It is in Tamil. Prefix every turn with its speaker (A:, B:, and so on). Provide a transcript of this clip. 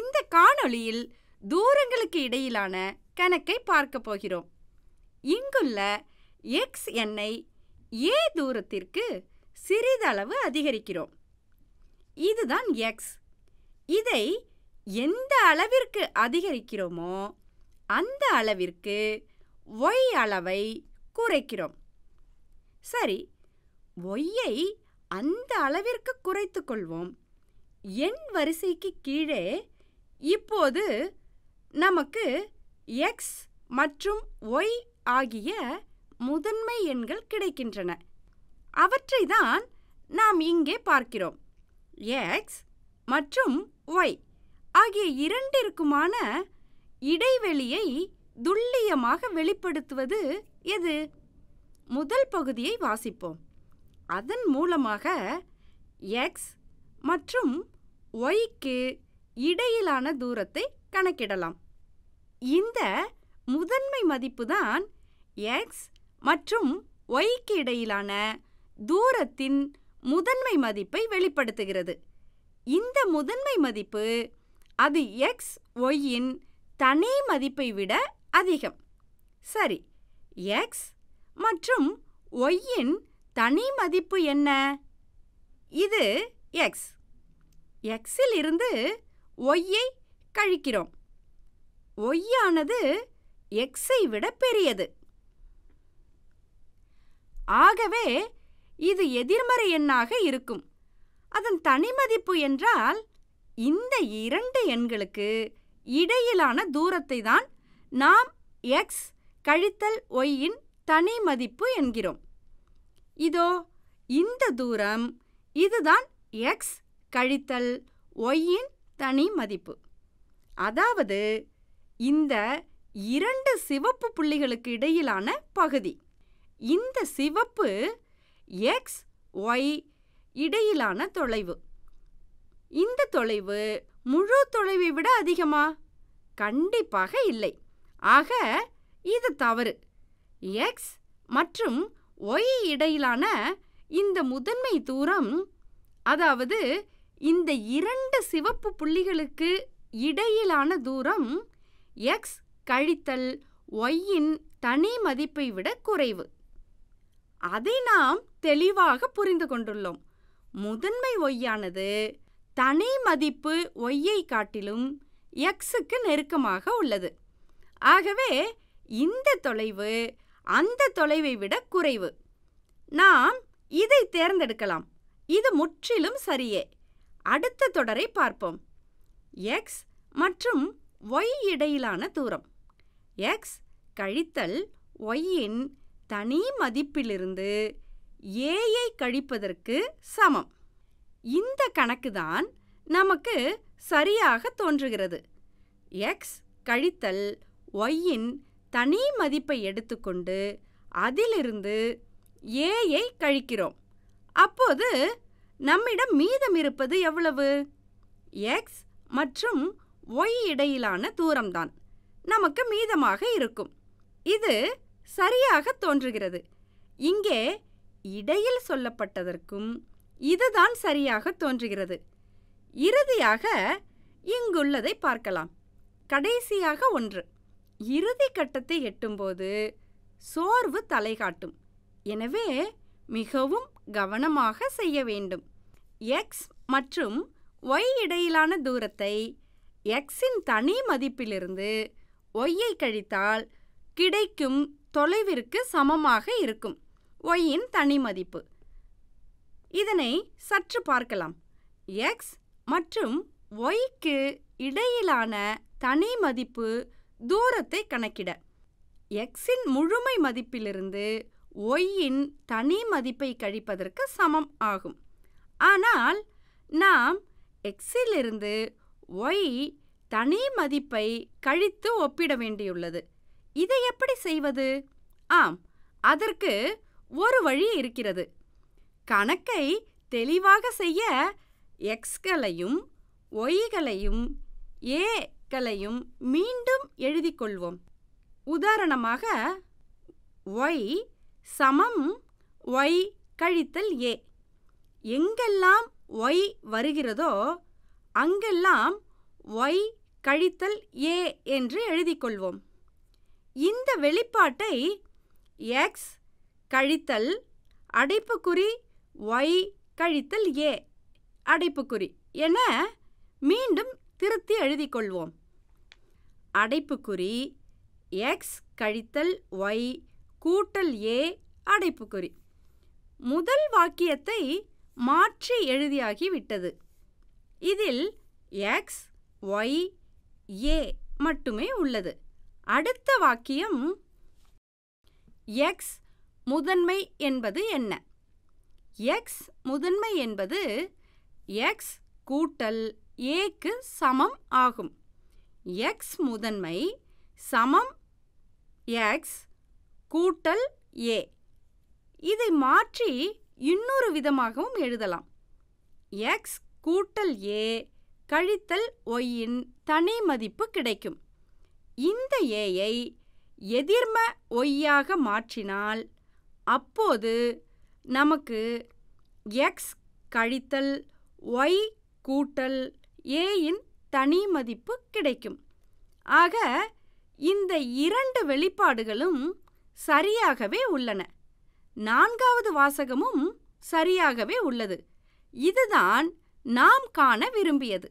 A: இந்த காணொளியில் தூரங்களுக்கு இடையிலான கணக்கை பார்க்க போகிறோம் இங்குள்ள எக்ஸ் எண்ணை ஏ தூரத்திற்கு சிறிதளவு அதிகரிக்கிறோம் இதுதான் எக்ஸ் இதை எந்த அளவிற்கு அதிகரிக்கிறோமோ அந்த அளவிற்கு ஒய் அளவை குறைக்கிறோம் சரி ஒய்யை அந்த அளவிற்கு குறைத்து கொள்வோம் எண் வரிசைக்கு கீழே இப்போது நமக்கு எக்ஸ் மற்றும் ஒய் ஆகிய முதன்மை எண்கள் கிடைக்கின்றன அவற்றை தான் நாம் இங்கே பார்க்கிறோம் எக்ஸ் மற்றும் ஒய் ஆகிய இரண்டிற்குமான இடைவெளியை துல்லியமாக வெளிப்படுத்துவது எது முதல் பகுதியை வாசிப்போம் அதன் மூலமாக எக்ஸ் மற்றும் ஒய்க்கு இடையிலான தூரத்தை கணக்கிடலாம் இந்த முதன்மை மதிப்பு தான் எக்ஸ் மற்றும் ஒய்க்கு இடையிலான தூரத்தின் முதன்மை மதிப்பை வெளிப்படுத்துகிறது இந்த முதன்மை மதிப்பு அது எக்ஸ் ஒய்யின் தனி மதிப்பை விட அதிகம் சரி எக்ஸ் மற்றும் ஒய்யின் தனி மதிப்பு என்ன இது எக்ஸ் எக்ஸில் இருந்து ஒய்யை கழிக்கிறோம் ஒய்யானது எக்ஸை விட பெரியது ஆகவே இது எதிர்மறை எண்ணாக இருக்கும் அதன் தனிமதிப்பு என்றால் இந்த இரண்டு எண்களுக்கு இடையிலான தூரத்தை தான் நாம் எக்ஸ் கழித்தல் ஒய்யின் தனி மதிப்பு என்கிறோம் இதோ இந்த தூரம் இதுதான் எக்ஸ் கழித்தல் ஒய்யின் தனி மதிப்பு அதாவது இந்த இரண்டு சிவப்பு புள்ளிகளுக்கு இடையிலான பகுதி இந்த சிவப்பு எக்ஸ் ஒய் இடையிலான தொலைவு இந்த தொலைவு முழு தொலைவை விட அதிகமா கண்டிப்பாக இல்லை ஆக இது தவறு எக்ஸ் மற்றும் ஒய் இடையிலான இந்த முதன்மை தூரம் அதாவது இந்த இரண்டு சிவப்பு புள்ளிகளுக்கு இடையிலான தூரம் எக்ஸ் கழித்தல் ஒய்யின் தனி மதிப்பை விட குறைவு அதை நாம் தெளிவாக புரிந்து கொண்டுள்ளோம் முதன்மை ஒய்யானது தனி மதிப்பு ஒய்யை காட்டிலும் எக்ஸுக்கு நெருக்கமாக உள்ளது ஆகவே இந்த தொலைவு அந்த தொலைவை விட குறைவு நாம் இதை தேர்ந்தெடுக்கலாம் இது முற்றிலும் சரியே அடுத்த தொடரை பார்ப்போம் எக்ஸ் மற்றும் ஒய் இடையிலான தூரம் எக்ஸ் கழித்தல் ஒய்யின் தனி மதிப்பிலிருந்து ஏயை கழிப்பதற்கு சமம் இந்த கணக்கு தான் நமக்கு சரியாக தோன்றுகிறது எக்ஸ் கழித்தல் ஒய்யின் தனி மதிப்பை எடுத்துக்கொண்டு அதிலிருந்து ஏயை கழிக்கிறோம் அப்போது நம்மிடம் மீதம் இருப்பது எவ்வளவு எக்ஸ் மற்றும் ஒய் இடையிலான தூரம்தான் நமக்கு மீதமாக இருக்கும் இது சரியாக தோன்றுகிறது இங்கே இடையில் சொல்லப்பட்டதற்கும் இதுதான் சரியாக தோன்றுகிறது இறுதியாக இங்குள்ளதை பார்க்கலாம் கடைசியாக ஒன்று இறுதி கட்டத்தை எட்டும்போது சோர்வு தலை காட்டும் எனவே மிகவும் கவனமாக செய்ய வேண்டும் எக்ஸ் மற்றும் ஒய் இடையிலான தூரத்தை எக்ஸின் தனி மதிப்பிலிருந்து ஒய்யை கழித்தால் கிடைக்கும் தொலைவிற்கு சமமாக இருக்கும் ஒய்யின் தனி மதிப்பு இதனை சற்று பார்க்கலாம் எக்ஸ் மற்றும் ஒய்க்கு இடையிலான தனி மதிப்பு தூரத்தை கணக்கிட எக்ஸின் முழுமை மதிப்பிலிருந்து ஒய்யின் தனி மதிப்பை கழிப்பதற்கு சமம் ஆகும் ஆனால் நாம் எக்ஸிலிருந்து ஒய் தனி மதிப்பை கழித்து ஒப்பிட வேண்டியுள்ளது இதை எப்படி செய்வது ஆம் அதற்கு ஒரு வழி இருக்கிறது கணக்கை தெளிவாக செய்ய எக்ஸ்களையும் ஒய்களையும் ஏக்களையும் மீண்டும் எழுதிக்கொள்வோம் உதாரணமாக ஒய் சமம் ஒய் கழித்தல் ஏ எங்கெல்லாம் ஒய் வருகிறதோ அங்கெல்லாம் ஒய் கழித்தல் ஏ என்று எழுதிக்கொள்வோம் இந்த வெளிப்பாட்டை எக்ஸ் கழித்தல் அடைப்புக்குறி ஒய் கழித்தல் ஏ அடைப்புக்குறி என மீண்டும் திருத்தி எழுதிக்கொள்வோம் அடைப்புக்குறி எக்ஸ் கழித்தல் ஒய் கூட்டல் ஏ அடைப்புக்குறி முதல் வாக்கியத்தை மாற்றி எழுதியாகிவிட்டது இதில் எக்ஸ் ஒய் ஏ மட்டுமே உள்ளது அடுத்த வாக்கியம் எக்ஸ் முதன்மை என்பது என்ன எக்ஸ் முதன்மை என்பது எக்ஸ் கூட்டல் ஏக்கு சமம் ஆகும் எக்ஸ் முதன்மை சமம் எக்ஸ் கூட்டல் ஏ இதை மாற்றி இன்னொரு விதமாகவும் எழுதலாம் எக்ஸ் கூட்டல் ஏ கழித்தல் ஒய்யின் தனி மதிப்பு கிடைக்கும் இந்த ஏயை எதிர்ம ஒய்யாக மாற்றினால் அப்போது நமக்கு எக்ஸ் கழித்தல் ஒய் கூட்டல் ஏயின் தனி மதிப்பு கிடைக்கும் ஆக இந்த இரண்டு வெளிப்பாடுகளும் சரியாகவே உள்ளன நான்காவது வாசகமும் சரியாகவே உள்ளது இதுதான் நாம் காண விரும்பியது